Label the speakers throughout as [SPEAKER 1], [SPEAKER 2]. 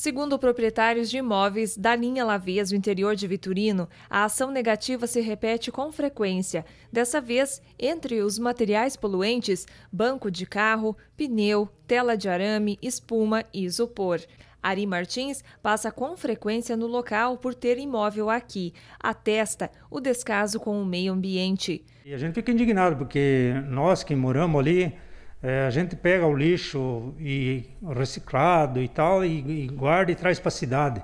[SPEAKER 1] Segundo proprietários de imóveis da linha Lavez, no interior de Viturino, a ação negativa se repete com frequência. Dessa vez, entre os materiais poluentes, banco de carro, pneu, tela de arame, espuma e isopor. Ari Martins passa com frequência no local por ter imóvel aqui. Atesta o descaso com o meio ambiente.
[SPEAKER 2] E a gente fica indignado porque nós que moramos ali é, a gente pega o lixo e reciclado e tal e, e guarda e traz para a cidade.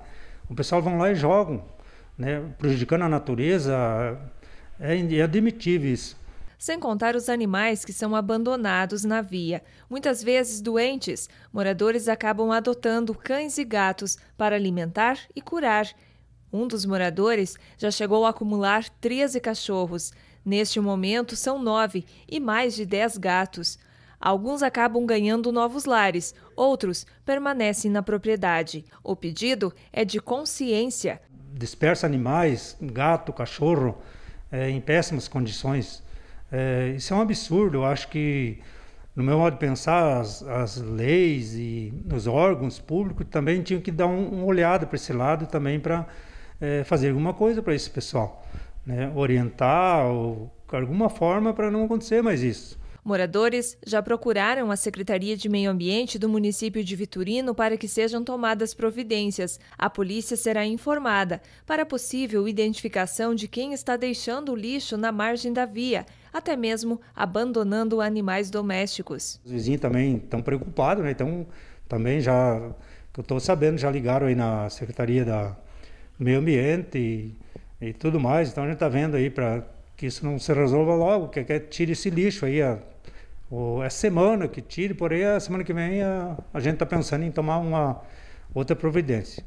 [SPEAKER 2] O pessoal vão lá e jogam, né, prejudicando a natureza. É inadmitível é isso.
[SPEAKER 1] Sem contar os animais que são abandonados na via. Muitas vezes doentes, moradores acabam adotando cães e gatos para alimentar e curar. Um dos moradores já chegou a acumular 13 cachorros. Neste momento, são nove e mais de 10 gatos. Alguns acabam ganhando novos lares, outros permanecem na propriedade. O pedido é de consciência.
[SPEAKER 2] Dispersa animais, gato, cachorro, é, em péssimas condições. É, isso é um absurdo. Eu acho que, no meu modo de pensar, as, as leis e os órgãos públicos também tinham que dar um, uma olhada para esse lado também para é, fazer alguma coisa para esse pessoal. Né? Orientar ou alguma forma para não acontecer mais isso.
[SPEAKER 1] Moradores já procuraram a Secretaria de Meio Ambiente do município de Viturino para que sejam tomadas providências. A polícia será informada para possível identificação de quem está deixando o lixo na margem da via, até mesmo abandonando animais domésticos.
[SPEAKER 2] Os vizinhos também estão preocupados, né? Então, também já, que eu estou sabendo, já ligaram aí na Secretaria da Meio Ambiente e, e tudo mais. Então, a gente está vendo aí para que isso não se resolva logo, que, que tire esse lixo aí, é semana que tire, porém a semana que vem a, a gente está pensando em tomar uma outra providência.